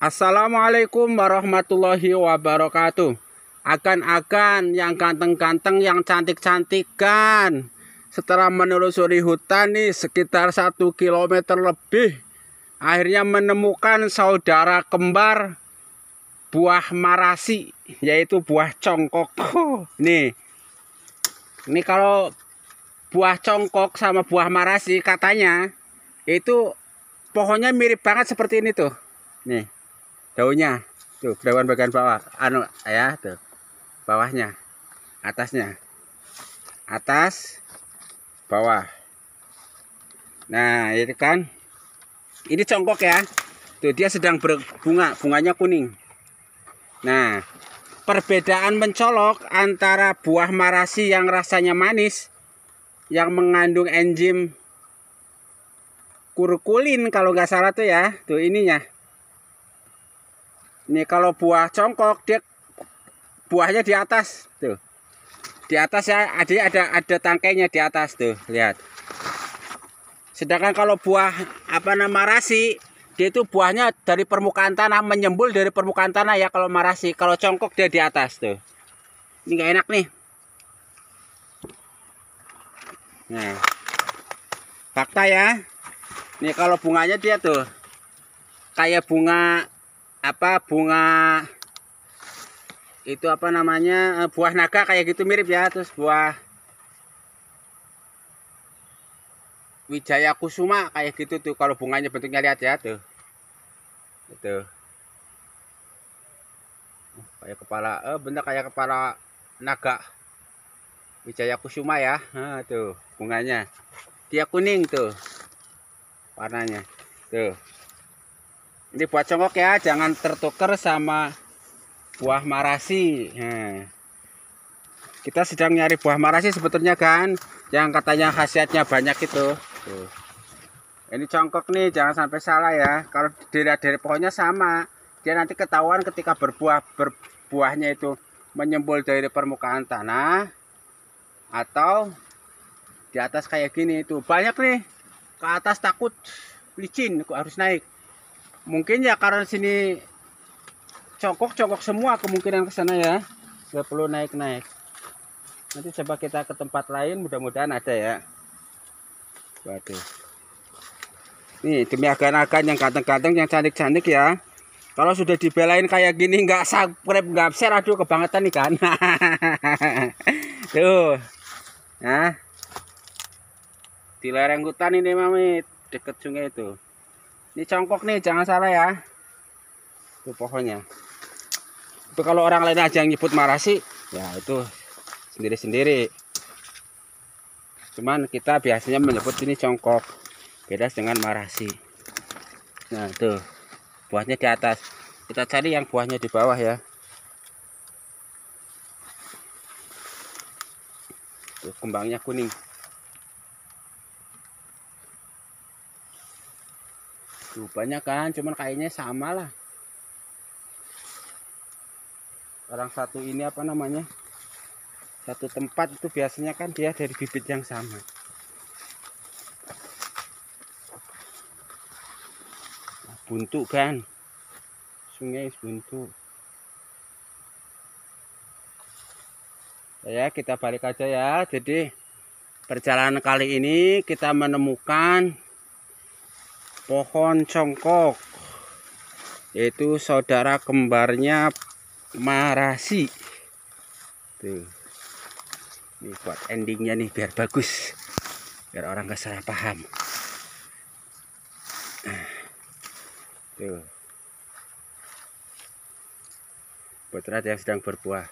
Assalamualaikum warahmatullahi wabarakatuh. Akan-akan yang ganteng-ganteng, yang cantik cantik kan Setelah menelusuri hutan nih sekitar 1 km lebih, akhirnya menemukan saudara kembar buah marasi, yaitu buah congkok. Nih. Ini kalau buah congkok sama buah marasi katanya itu pohonnya mirip banget seperti ini tuh. Nih daunnya tuh daun bagian bawah anu ya tuh bawahnya atasnya atas bawah nah itu kan ini congkok ya tuh dia sedang berbunga bunganya kuning nah perbedaan mencolok antara buah marasi yang rasanya manis yang mengandung enzim kurkulin kalau nggak salah tuh ya tuh ininya ini kalau buah congkok dia buahnya di atas tuh. Di atas ya ada ada ada tangkainya di atas tuh, lihat. Sedangkan kalau buah apa nama marasi dia itu buahnya dari permukaan tanah menyembul dari permukaan tanah ya kalau marasi. Kalau congkok dia di atas tuh. Ini enggak enak nih. Nah. Fakta ya. Ini kalau bunganya dia tuh kayak bunga apa bunga itu apa namanya eh, buah naga kayak gitu mirip ya terus buah wijaya kusuma kayak gitu tuh kalau bunganya bentuknya lihat ya tuh itu oh, kayak kepala eh kayak kepala naga wijaya kusuma ya nah, tuh bunganya dia kuning tuh warnanya tuh ini buat congkok ya jangan tertukar sama buah marasi nah, kita sedang nyari buah marasi sebetulnya kan yang katanya khasiatnya banyak itu Tuh. ini congkok nih jangan sampai salah ya kalau dari-dari pohonnya sama dia nanti ketahuan ketika berbuah berbuahnya itu menyembul dari permukaan tanah atau di atas kayak gini itu banyak nih ke atas takut licin harus naik mungkin ya karena sini cokok-cokok semua kemungkinan ke sana ya nggak perlu naik-naik nanti coba kita ke tempat lain mudah-mudahan ada ya waduh nih demi agan-agan yang ganteng-ganteng yang cantik-cantik ya kalau sudah dibelain kayak gini nggak subscribe nggak share aduh kebangetan nih kan tuh nah di lereng hutan ini Mamit deket sungai itu ini congkok nih, jangan salah ya. Itu pohonnya. Itu kalau orang lain aja yang nyebut marasi, ya itu sendiri-sendiri. Cuman kita biasanya menyebut ini congkok. Beda dengan marasi. Nah, itu Buahnya di atas. Kita cari yang buahnya di bawah ya. Tuh, kembangnya kuning. rupanya kan, cuman kayaknya sama lah. Orang satu ini apa namanya? Satu tempat itu biasanya kan dia dari bibit yang sama. Nah, buntu kan. Sungai buntu. Ya, kita balik aja ya. Jadi perjalanan kali ini kita menemukan pohon congkok yaitu saudara kembarnya marasi tuh ini buat endingnya nih biar bagus biar orang gak salah paham nah. tuh buat yang sedang berbuah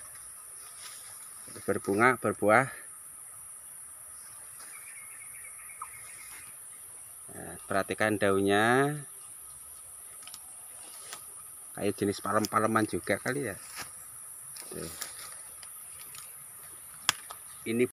berbunga berbuah perhatikan daunnya kayak jenis palem-paleman juga kali ya Tuh. ini